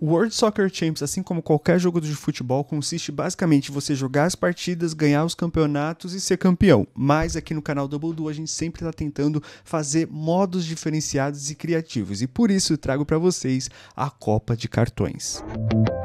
O World Soccer Champs, assim como qualquer jogo de futebol, consiste basicamente em você jogar as partidas, ganhar os campeonatos e ser campeão. Mas aqui no canal Double Duo a gente sempre está tentando fazer modos diferenciados e criativos. E por isso eu trago para vocês a Copa de Cartões. Música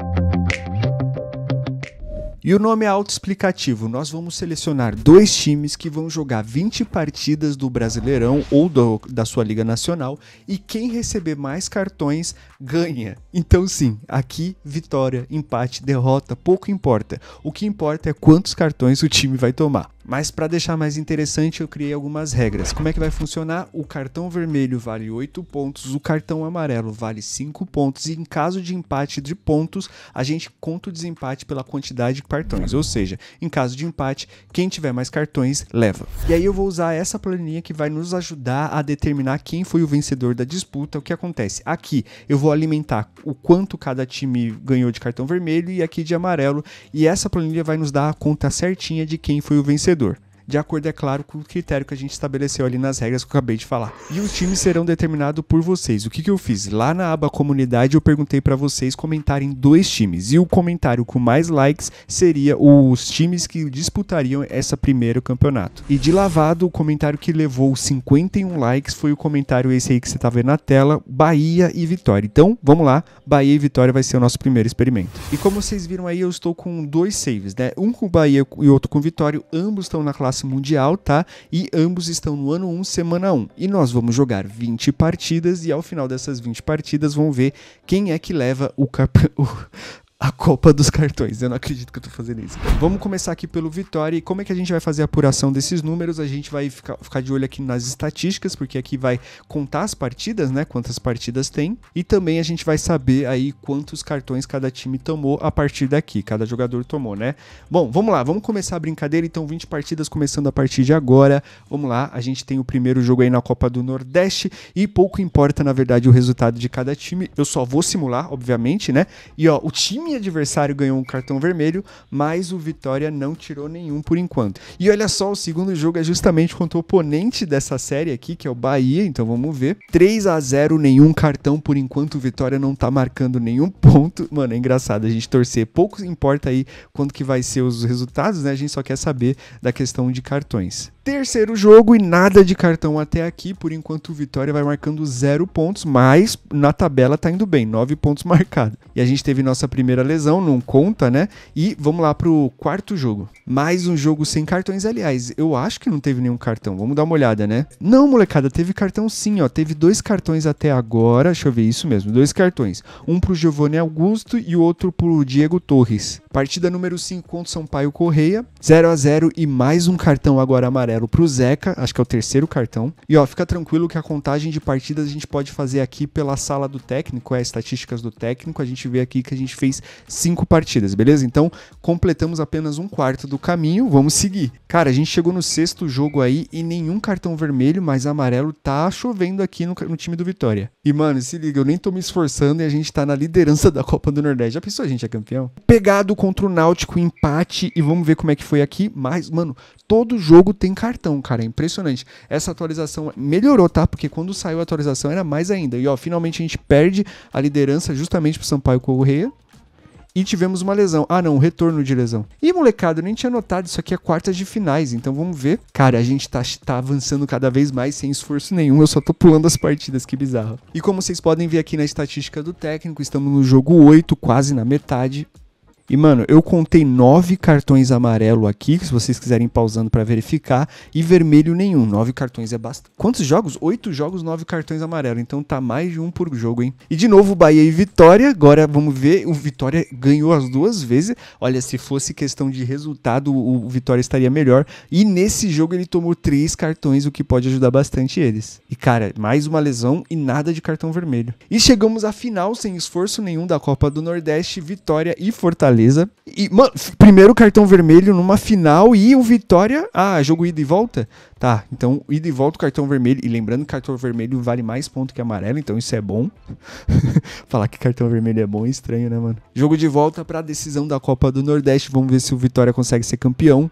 e o nome é autoexplicativo. Nós vamos selecionar dois times que vão jogar 20 partidas do Brasileirão ou do, da sua Liga Nacional e quem receber mais cartões ganha. Então, sim, aqui vitória, empate, derrota, pouco importa. O que importa é quantos cartões o time vai tomar. Mas para deixar mais interessante, eu criei algumas regras. Como é que vai funcionar? O cartão vermelho vale 8 pontos, o cartão amarelo vale 5 pontos, e em caso de empate de pontos, a gente conta o desempate pela quantidade de cartões. Ou seja, em caso de empate, quem tiver mais cartões leva. E aí eu vou usar essa planilha que vai nos ajudar a determinar quem foi o vencedor da disputa. O que acontece? Aqui eu vou alimentar o quanto cada time ganhou de cartão vermelho e aqui de amarelo, e essa planilha vai nos dar a conta certinha de quem foi o vencedor empreendedor de acordo, é claro, com o critério que a gente estabeleceu ali nas regras que eu acabei de falar. E os times serão determinados por vocês. O que, que eu fiz? Lá na aba comunidade eu perguntei para vocês comentarem dois times. E o comentário com mais likes seria os times que disputariam essa primeiro campeonato. E de lavado, o comentário que levou 51 likes foi o comentário esse aí que você tá vendo na tela, Bahia e Vitória. Então, vamos lá, Bahia e Vitória vai ser o nosso primeiro experimento. E como vocês viram aí, eu estou com dois saves, né? Um com Bahia e outro com Vitória, ambos estão na classe Taça Mundial, tá? E ambos estão no ano 1, semana 1. E nós vamos jogar 20 partidas e ao final dessas 20 partidas vão ver quem é que leva o, cap... a Copa dos Cartões. Eu não acredito que eu tô fazendo isso. Vamos começar aqui pelo Vitória. E como é que a gente vai fazer a apuração desses números? A gente vai ficar, ficar de olho aqui nas estatísticas, porque aqui vai contar as partidas, né? Quantas partidas tem. E também a gente vai saber aí quantos cartões cada time tomou a partir daqui. Cada jogador tomou, né? Bom, vamos lá. Vamos começar a brincadeira. Então, 20 partidas começando a partir de agora. Vamos lá. A gente tem o primeiro jogo aí na Copa do Nordeste. E pouco importa, na verdade, o resultado de cada time. Eu só vou simular, obviamente, né? E ó, o time time adversário ganhou um cartão vermelho, mas o Vitória não tirou nenhum por enquanto. E olha só, o segundo jogo é justamente contra o oponente dessa série aqui, que é o Bahia, então vamos ver. 3 a 0 nenhum cartão por enquanto, o Vitória não tá marcando nenhum ponto. Mano, é engraçado a gente torcer, pouco importa aí quanto que vai ser os resultados, né? A gente só quer saber da questão de cartões. Terceiro jogo e nada de cartão até aqui. Por enquanto, o Vitória vai marcando zero pontos, mas na tabela tá indo bem, nove pontos marcados. E a gente teve nossa primeira lesão, não conta, né? E vamos lá pro quarto jogo. Mais um jogo sem cartões. Aliás, eu acho que não teve nenhum cartão. Vamos dar uma olhada, né? Não, molecada, teve cartão sim, ó. Teve dois cartões até agora. Deixa eu ver isso mesmo. Dois cartões. Um pro Giovanni Augusto e o outro pro Diego Torres. Partida número 5 contra o Sampaio Correia. 0 a 0 e mais um cartão agora amarelo amarelo pro Zeca, acho que é o terceiro cartão. E ó, fica tranquilo que a contagem de partidas a gente pode fazer aqui pela sala do técnico, é estatísticas do técnico. A gente vê aqui que a gente fez cinco partidas, beleza? Então, completamos apenas um quarto do caminho, vamos seguir. Cara, a gente chegou no sexto jogo aí e nenhum cartão vermelho, mas amarelo tá chovendo aqui no, no time do Vitória. E, mano, se liga, eu nem tô me esforçando e a gente tá na liderança da Copa do Nordeste. Já pensou a gente é campeão? Pegado contra o Náutico, empate e vamos ver como é que foi aqui. Mas, mano, todo jogo tem cartão cartão, cara. É impressionante. Essa atualização melhorou, tá? Porque quando saiu a atualização era mais ainda. E ó, finalmente a gente perde a liderança justamente pro Sampaio Correia e tivemos uma lesão. Ah, não, um retorno de lesão. E, molecada, eu nem tinha notado, isso aqui é quartas de finais, então vamos ver. Cara, a gente tá, tá avançando cada vez mais sem esforço nenhum, eu só tô pulando as partidas, que bizarro. E como vocês podem ver aqui na estatística do técnico, estamos no jogo 8, quase na metade. E, mano, eu contei nove cartões amarelo aqui, se vocês quiserem pausando para verificar, e vermelho nenhum. Nove cartões é bastante. Quantos jogos? Oito jogos, nove cartões amarelo. Então tá mais de um por jogo, hein? E de novo, Bahia e Vitória. Agora vamos ver. O Vitória ganhou as duas vezes. Olha, se fosse questão de resultado, o Vitória estaria melhor. E nesse jogo ele tomou três cartões, o que pode ajudar bastante eles. E, cara, mais uma lesão e nada de cartão vermelho. E chegamos à final, sem esforço nenhum, da Copa do Nordeste, Vitória e Fortaleza. Fortaleza. E, mano, primeiro cartão vermelho numa final e o Vitória. Ah, jogo ida e volta? Tá, então ida e volta o cartão vermelho. E lembrando que cartão vermelho vale mais ponto que amarelo, então isso é bom. Falar que cartão vermelho é bom é estranho, né, mano? Jogo de volta pra decisão da Copa do Nordeste. Vamos ver se o Vitória consegue ser campeão.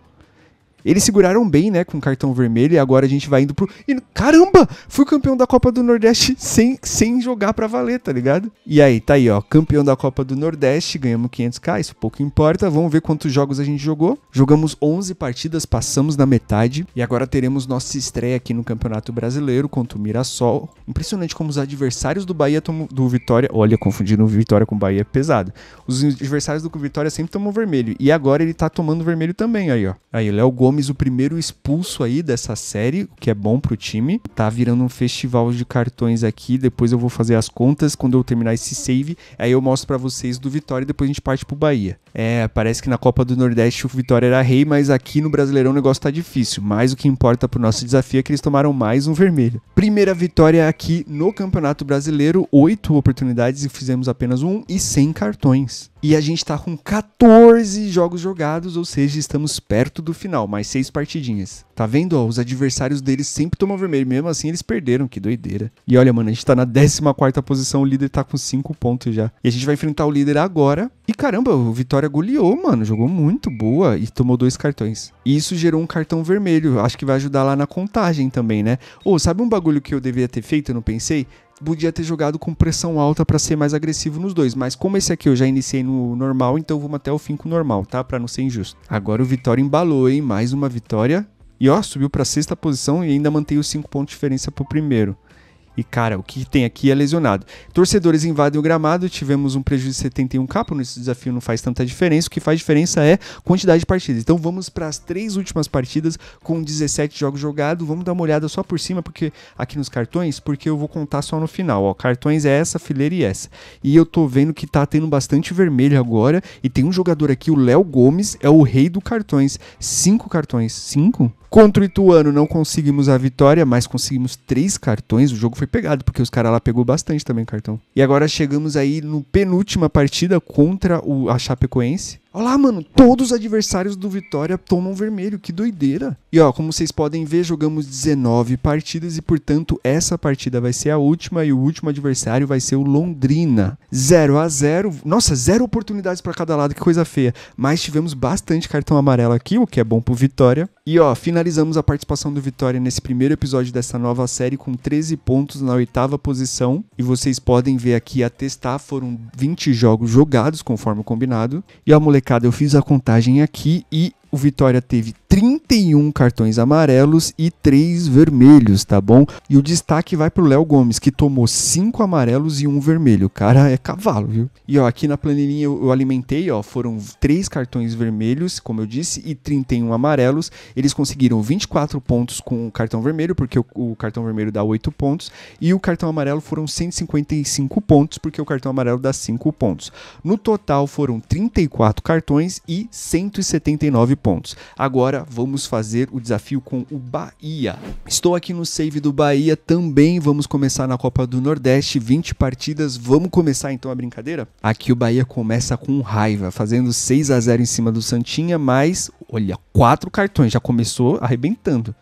Eles seguraram bem, né, com cartão vermelho e agora a gente vai indo pro. E, caramba! Fui campeão da Copa do Nordeste sem, sem jogar pra valer, tá ligado? E aí, tá aí, ó. Campeão da Copa do Nordeste, ganhamos 500k, isso pouco importa. Vamos ver quantos jogos a gente jogou. Jogamos 11 partidas, passamos na metade e agora teremos nossa estreia aqui no Campeonato Brasileiro contra o Mirassol. Impressionante como os adversários do Bahia tomam, do Vitória. Olha, confundindo Vitória com Bahia é pesado. Os adversários do Vitória sempre tomam vermelho e agora ele tá tomando vermelho também aí, ó. Aí, o Léo Gomes Gomes, o primeiro expulso aí dessa série, o que é bom pro time. Tá virando um festival de cartões aqui. Depois eu vou fazer as contas quando eu terminar esse save. Aí eu mostro para vocês do Vitória e depois a gente parte pro Bahia. É, parece que na Copa do Nordeste o Vitória era rei, mas aqui no Brasileirão o negócio tá difícil. Mas o que importa pro nosso desafio é que eles tomaram mais um vermelho. Primeira vitória aqui no Campeonato Brasileiro, oito oportunidades e fizemos apenas um e sem cartões. E a gente tá com 14 jogos jogados, ou seja, estamos perto do final, mais seis partidinhas. Tá vendo? Ó, os adversários deles sempre tomam vermelho, mesmo assim eles perderam, que doideira. E olha, mano, a gente tá na 14 posição, o líder tá com 5 pontos já. E a gente vai enfrentar o líder agora e caramba, o Vitória goleou, mano. Jogou muito boa e tomou dois cartões. E isso gerou um cartão vermelho. Acho que vai ajudar lá na contagem também, né? Ou oh, sabe um bagulho que eu devia ter feito, eu não pensei? Podia ter jogado com pressão alta para ser mais agressivo nos dois, mas como esse aqui eu já iniciei no normal, então vamos até o fim com o normal, tá? Para não ser injusto. Agora o Vitória embalou, hein? Mais uma vitória. E ó, subiu para sexta posição e ainda mantém os cinco pontos de diferença pro primeiro. E, cara, o que tem aqui é lesionado. Torcedores invadem o gramado, tivemos um prejuízo de 71k, por esse desafio não faz tanta diferença. O que faz diferença é quantidade de partidas. Então vamos para as três últimas partidas com 17 jogos jogados. Vamos dar uma olhada só por cima, porque aqui nos cartões, porque eu vou contar só no final. Ó, cartões é essa, fileira e essa. E eu tô vendo que tá tendo bastante vermelho agora. E tem um jogador aqui, o Léo Gomes, é o rei do cartões. Cinco cartões. Cinco? Contra o Ituano não conseguimos a vitória, mas conseguimos três cartões. O jogo foi pegado, porque os caras lá pegou bastante também cartão. E agora chegamos aí no penúltima partida contra o, a Chapecoense. Olha lá, mano, todos os adversários do Vitória tomam vermelho, que doideira. E ó, como vocês podem ver, jogamos 19 partidas e, portanto, essa partida vai ser a última e o último adversário vai ser o Londrina. 0 a 0 nossa, zero oportunidades para cada lado, que coisa feia. Mas tivemos bastante cartão amarelo aqui, o que é bom pro Vitória. E ó, finalizamos a participação do Vitória nesse primeiro episódio dessa nova série com 13 pontos na oitava posição. E vocês podem ver aqui, a testar, foram 20 jogos jogados, conforme combinado. E ó, moleque complicado. Eu fiz a contagem aqui e o Vitória teve 31 cartões amarelos e 3 vermelhos, tá bom? E o destaque vai pro Léo Gomes, que tomou 5 amarelos e 1 vermelho. O cara é cavalo, viu? E ó, aqui na planilhinha eu, alimentei, ó, foram 3 cartões vermelhos, como eu disse, e 31 amarelos. Eles conseguiram 24 pontos com o cartão vermelho, porque o, o cartão vermelho dá 8 pontos, e o cartão amarelo foram 155 pontos, porque o cartão amarelo dá 5 pontos. No total foram 34 cartões e 179 pontos. Agora vamos fazer o desafio com o Bahia. Estou aqui no save do Bahia, também vamos começar na Copa do Nordeste, 20 partidas. Vamos começar então a brincadeira? Aqui o Bahia começa com raiva, fazendo 6 a 0 em cima do Santinha, mas olha, quatro cartões, já começou arrebentando.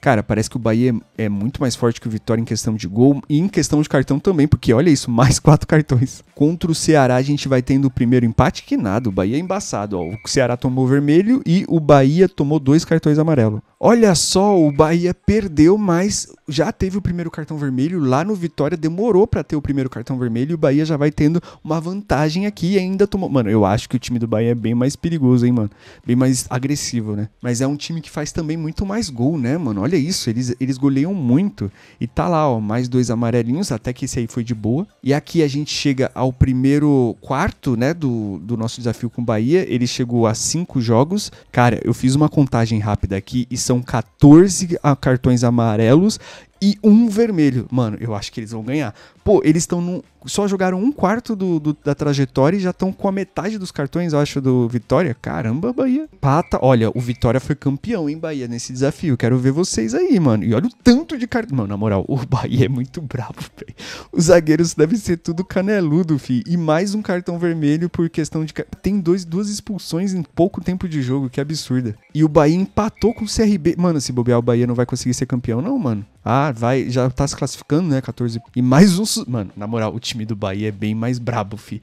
Cara, parece que o Bahia é muito mais forte que o Vitória em questão de gol e em questão de cartão também, porque olha isso, mais quatro cartões. Contra o Ceará, a gente vai tendo o primeiro empate, que nada, o Bahia é embaçado. Ó. O Ceará tomou vermelho e o Bahia tomou dois cartões amarelo. Olha só, o Bahia perdeu, mas já teve o primeiro cartão vermelho. Lá no Vitória demorou para ter o primeiro cartão vermelho e o Bahia já vai tendo uma vantagem aqui e ainda tomou. Mano, eu acho que o time do Bahia é bem mais perigoso, hein, mano? Bem mais agressivo, né? Mas é um time que faz também muito mais gol, né, mano? Olha isso, eles, eles goleiam muito. E tá lá, ó, mais dois amarelinhos, até que esse aí foi de boa. E aqui a gente chega ao primeiro quarto, né, do, do nosso desafio com o Bahia. Ele chegou a cinco jogos. Cara, eu fiz uma contagem rápida aqui e são 14 ah, cartões amarelos e um vermelho. Mano, eu acho que eles vão ganhar. Pô, eles estão num só jogaram um quarto do, do, da trajetória e já estão com a metade dos cartões, eu acho, do Vitória. Caramba, Bahia. Pata, olha, o Vitória foi campeão, em Bahia, nesse desafio. Quero ver vocês aí, mano. E olha o tanto de cartão. Mano, na moral, o Bahia é muito bravo, velho. Os zagueiros devem ser tudo caneludo, fi. E mais um cartão vermelho por questão de. Tem dois, duas expulsões em pouco tempo de jogo, que absurda. E o Bahia empatou com o CRB. Mano, se bobear, o Bahia não vai conseguir ser campeão, não, mano. Ah, vai, já tá se classificando, né? 14. E mais um. Mano, na moral, o time do Bahia é bem mais brabo, fi.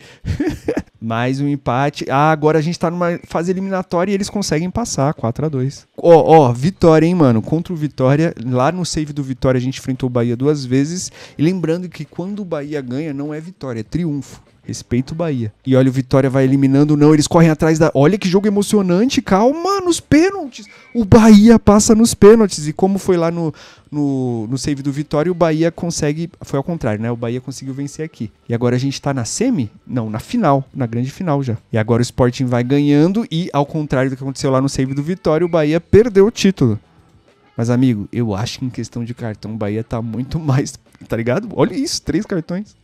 mais um empate. Ah, agora a gente tá numa fase eliminatória e eles conseguem passar, 4 a 2 Ó, oh, ó, oh, Vitória, hein, mano? Contra o Vitória, lá no save do Vitória a gente enfrentou o Bahia duas vezes. E lembrando que quando o Bahia ganha, não é vitória, é triunfo. Respeito o Bahia. E olha, o Vitória vai eliminando, não, eles correm atrás da. Olha que jogo emocionante, calma, nos pênaltis. O Bahia passa nos pênaltis. E como foi lá no, no, no save do Vitória, o Bahia consegue. Foi ao contrário, né? O Bahia conseguiu vencer aqui. E agora a gente tá na semi? Não, na final, na grande final já. E agora o Sporting vai ganhando e, ao contrário do que aconteceu lá no save do Vitória, o Bahia perdeu o título. Mas, amigo, eu acho que em questão de cartão, o Bahia tá muito mais. Tá ligado? Olha isso, três cartões.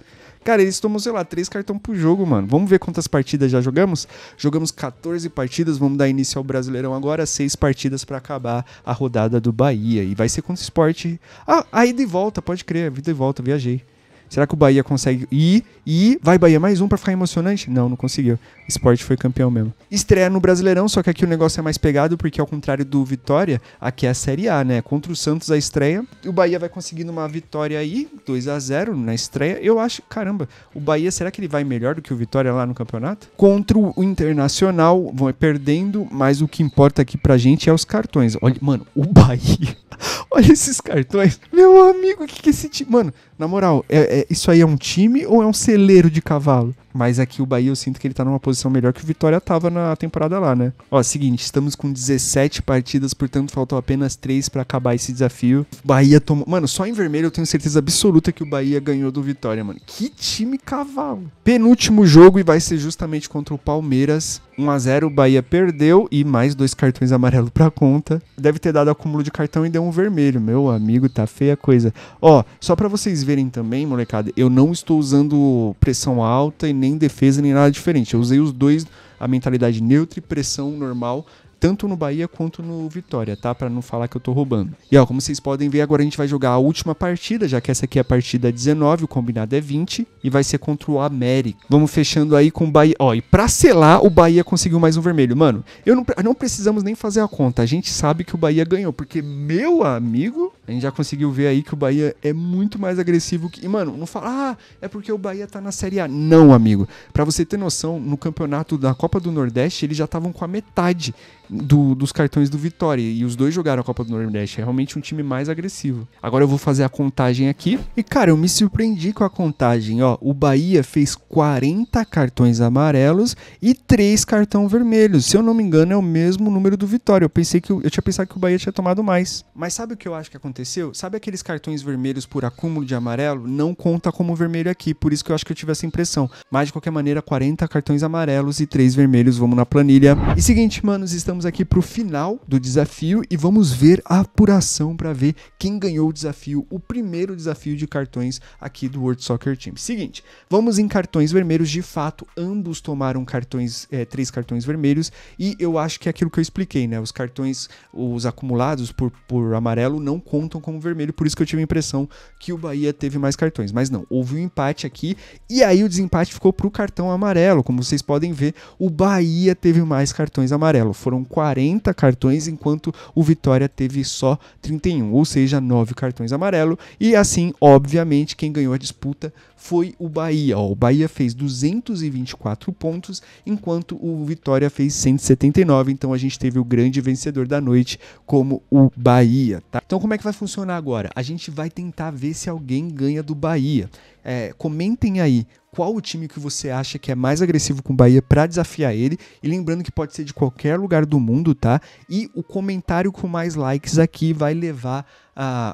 Cara, eles tomam, sei lá, três cartões pro jogo, mano. Vamos ver quantas partidas já jogamos? Jogamos 14 partidas, vamos dar início ao Brasileirão agora, seis partidas para acabar a rodada do Bahia. E vai ser contra o esporte. Ah, aí de volta, pode crer, vida e volta, viajei. Será que o Bahia consegue ir? E vai Bahia mais um para ficar emocionante? Não, não conseguiu. Esporte foi campeão mesmo. Estreia no Brasileirão, só que aqui o negócio é mais pegado, porque ao contrário do Vitória, aqui é a Série A, né? Contra o Santos a estreia. O Bahia vai conseguindo uma vitória aí, 2 a 0 na estreia. Eu acho, caramba, o Bahia, será que ele vai melhor do que o Vitória lá no campeonato? Contra o Internacional, vão perdendo, mas o que importa aqui pra gente é os cartões. Olha, mano, o Bahia. Olha esses cartões. Meu amigo, o que, que esse time. Mano, na moral, é, é é, isso aí é um time ou é um celeiro de cavalo? Mas aqui o Bahia eu sinto que ele tá numa posição melhor que o Vitória tava na temporada lá, né? Ó, seguinte, estamos com 17 partidas, portanto faltam apenas 3 para acabar esse desafio. Bahia tomou. Mano, só em vermelho eu tenho certeza absoluta que o Bahia ganhou do Vitória, mano. Que time cavalo. Penúltimo jogo e vai ser justamente contra o Palmeiras. 1x0, o Bahia perdeu e mais dois cartões amarelos pra conta. Deve ter dado acúmulo de cartão e deu um vermelho. Meu amigo, tá feia a coisa. Ó, só para vocês verem também, molecada, eu não estou usando pressão alta e nem defesa, nem nada diferente. Eu usei os dois, a mentalidade neutra e pressão normal, tanto no Bahia quanto no Vitória, tá? Para não falar que eu tô roubando. E ó, como vocês podem ver, agora a gente vai jogar a última partida, já que essa aqui é a partida 19, o combinado é 20 e vai ser contra o América. Vamos fechando aí com o Bahia. Ó, e para selar, o Bahia conseguiu mais um vermelho. Mano, eu não, não precisamos nem fazer a conta. A gente sabe que o Bahia ganhou, porque meu amigo, a gente já conseguiu ver aí que o Bahia é muito mais agressivo que. E, mano, não fala, ah, é porque o Bahia tá na Série A. Não, amigo. Para você ter noção, no campeonato da Copa do Nordeste, eles já estavam com a metade do, dos cartões do Vitória. E os dois jogaram a Copa do Nordeste. É realmente um time mais agressivo. Agora eu vou fazer a contagem aqui. E, cara, eu me surpreendi com a contagem. Ó, o Bahia fez 40 cartões amarelos e 3 cartão vermelhos. Se eu não me engano, é o mesmo número do Vitória. Eu pensei que eu, eu tinha pensado que o Bahia tinha tomado mais. Mas sabe o que eu acho que aconteceu? Sabe aqueles cartões vermelhos por acúmulo de amarelo? Não conta como vermelho aqui. Por isso que eu acho que eu tive essa impressão. Mas de qualquer maneira, 40 cartões amarelos e 3 vermelhos. Vamos na planilha. E seguinte, manos, estamos aqui para o final do desafio e vamos ver a apuração para ver quem ganhou o desafio, o primeiro desafio de cartões aqui do World Soccer Team. Seguinte, vamos em cartões vermelhos. De fato, ambos tomaram cartões, é, três cartões vermelhos e eu acho que é aquilo que eu expliquei, né? Os cartões, os acumulados por, por amarelo não contam como vermelho, por isso que eu tive a impressão que o Bahia teve mais cartões. Mas não, houve um empate aqui e aí o desempate ficou para o cartão amarelo. Como vocês podem ver, o Bahia teve mais cartões amarelo. Foram 40 cartões, enquanto o Vitória teve só 31, ou seja, 9 cartões amarelo. E assim, obviamente, quem ganhou a disputa foi o Bahia. O Bahia fez 224 pontos, enquanto o Vitória fez 179. Então a gente teve o grande vencedor da noite como o Bahia. Tá? Então como é que vai funcionar agora? A gente vai tentar ver se alguém ganha do Bahia. É, comentem aí qual o time que você acha que é mais agressivo com o Bahia para desafiar ele. E lembrando que pode ser de qualquer lugar do mundo, tá? E o comentário com mais likes aqui vai levar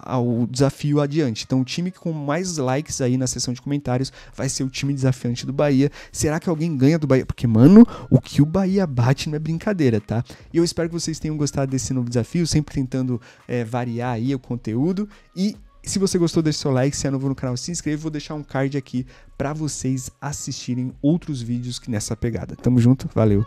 ao desafio adiante. Então, o time com mais likes aí na seção de comentários vai ser o time desafiante do Bahia. Será que alguém ganha do Bahia? Porque, mano, o que o Bahia bate não é brincadeira, tá? E eu espero que vocês tenham gostado desse novo desafio, sempre tentando é, variar aí o conteúdo. E e se você gostou, deixe seu like. Se é novo no canal, se inscreva. Vou deixar um card aqui para vocês assistirem outros vídeos que nessa pegada. Tamo junto, valeu!